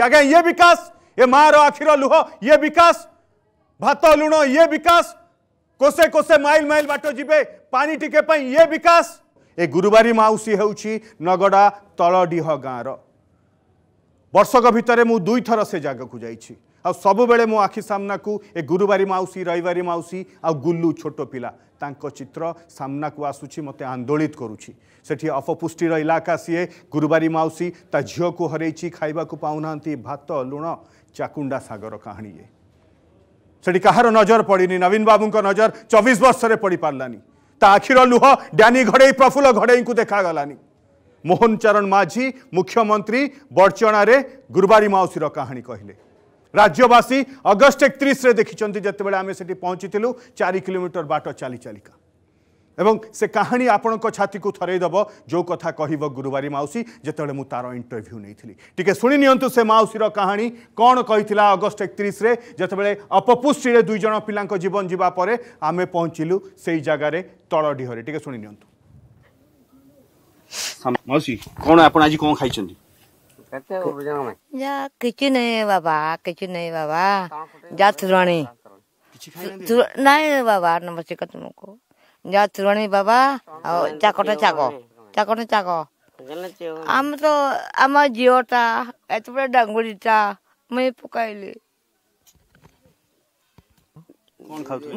ଅଛି ଆଜ୍ଞା ଇଏ ବିକାଶ ଏ ମାଆର ଆଖିର ଲୁହ ଇଏ ବିକାଶ ଭାତ ଲୁଣ ଇଏ ବିକାଶ କୋଷେ କୋଷେ ମାଇଲ ମାଇଲ ବାଟ ଯିବେ ପାଣି ଟିକେ ପାଇଁ ଇଏ ବିକାଶ ଏ ଗୁରୁବାରୀ ମାଉସୀ ହେଉଛି ନଗଡ଼ା ତଳଡିହ ଗାଁର ବର୍ଷକ ଭିତରେ ମୁଁ ଦୁଇଥର ସେ ଜାଗାକୁ ଯାଇଛି ଆଉ ସବୁବେଳେ ମୋ ଆଖି ସାମ୍ନାକୁ ଏ ଗୁରୁବାରୀ ମାଉସୀ ରବିବାରୀ ମାଉସୀ ଆଉ ଗୁଲୁ ଛୋଟ ପିଲା ତାଙ୍କ ଚିତ୍ର ସାମ୍ନାକୁ ଆସୁଛି ମୋତେ ଆନ୍ଦୋଳିତ କରୁଛି ସେଠି ଅପପୁଷ୍ଟିର ଇଲାକା ସିଏ ଗୁରୁବାରୀ ମାଉସୀ ତା ଝିଅକୁ ହରେଇଛି ଖାଇବାକୁ ପାଉନାହାନ୍ତି ଭାତ ଲୁଣ ଚାକୁଣ୍ଡା ସାଗର କାହାଣୀ ଇଏ ସେଠି କାହାର ନଜର ପଡ଼ିନି ନବୀନ ବାବୁଙ୍କ ନଜର ଚବିଶ ବର୍ଷରେ ପଡ଼ିପାରିଲାନି ତା ଆଖିର ଲୁହ ଡ୍ୟାନି ଘଡ଼େଇ ପ୍ରଫୁଲ୍ଲ ଘଡ଼େଇଙ୍କୁ ଦେଖାଗଲାନି ମୋହନ ଚରଣ ମାଝୀ ମୁଖ୍ୟମନ୍ତ୍ରୀ ବର୍ଚ୍ଚଣାରେ ଗୁରୁବାରୀ ମାଉସୀର କାହାଣୀ କହିଲେ রাজ্যবাসী অগস্ট একত্রিশে দেখিছেন যেতবে আমি সেটি পৌঁছিলু চারি কিলোমিটর বাট চালি চালিকা এবং সে কাহিনী আপনার ছাতিকে থরাই দেব যে কথা কহব গুরুবারী মাউসী যেতবে মু তার ইন্টরভ্যু নিয়েছিলি টিকে শুনে নিয়ন্তু সে মাউসীর কাহিনী কণ কইলা অগস্ট একত্রিশে যেতবে অপপুষ্টি দুইজন পিলাঙ্ক জীবন যা পরে আমি পৌঁছিলু সেই জায়গায় তলডিহরে টিকে শুনে নিয়ন্তু মাউসী কোণ আপনার আজ কোণ খাইছেন कैसे हो बिजना में या किछु नहीं बाबा किछु नहीं बाबा जा थुराणी नहीं बाबा नमस्ते का तुमको जा थुराणी बाबा और चाकोटे चाको चाकोटे चाको आम तो आम जिओटा एत बड़े डांगुड़ीटा मैं पकाइली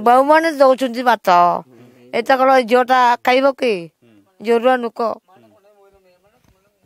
बहु मैंने दौरान भात ଏତକ ଝିଅଟା ଖାଇବ କି ଜୋରୁଆ ଲୋକ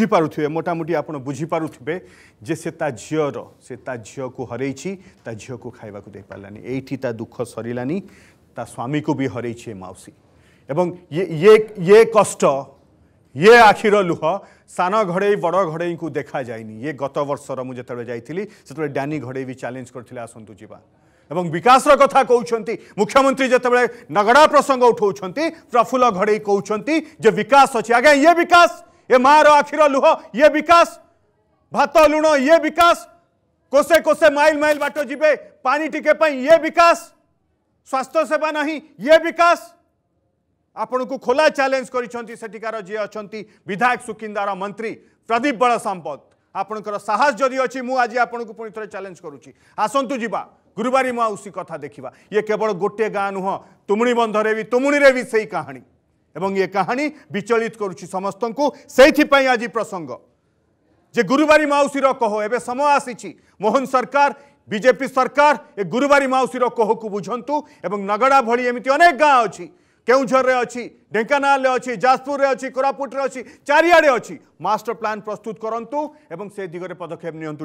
बुझिपे मोटामोटी आप बुझिपे से झीर से झील को हर झील को खावा दे पारानी ये दुख सरलानी ता स्वामी को भी हरई ये मौसी एवं ये ये ये कष्ट ये आखिर लुह सान घड़े बड़ घड़े को देखा जाए ये गत वर्षर मुझे जाती से डानी घड़े भी चैलेंज कर आसतु जीवा एवं विकास कथा कौन मुख्यमंत्री जोबले नगड़ा प्रसंग उठाऊ प्रफुल्ल घड़े कौन जे विकास अच्छे आज्ञा ये विकास ये मार आखिर लुह ये विकास भात लुण ये विकास कोसे कोसे माइल माइल बाट जी पानी टिके ये विकास स्वास्थ्य सेवा नहीं ये विकास आपण को खोला चैलेंज कर विधायक सुकिंदार मंत्री प्रदीप बड़ संपत आपणकर साहस जदि अच्छी मुझे आपको को थोड़े चैलेंज करुच्ची आसतु जी गुरुवार मुसी कथा देखा ये केवल गोटे गाँ नुह तुमुणी बंधरे भी तुमुणी भी सही कहानी এবং এ ইয়ে কাহিনী বিচলিত করুছি সমস্ত সেইপাই আজ প্রসঙ্গ যে গুরুবারী মাউসী কহ এবে সময় আসিছি মোহন সরকার বিজেপি সরকার এ গুরুবারী মাউসী কহকু বুঝন্তু এবং নগড়া ভি এমতি অনেক গাঁ অ কেউঝরের অছি ঢেঙ্কানালে অছি যাজপুরে অছি কোরাপুটরে অছি চারিআড়ে অছি মাস্টার প্ল্যান প্রস্তুত করতু এবং সে দিগরে পদক্ষেপ নিয়ন্তু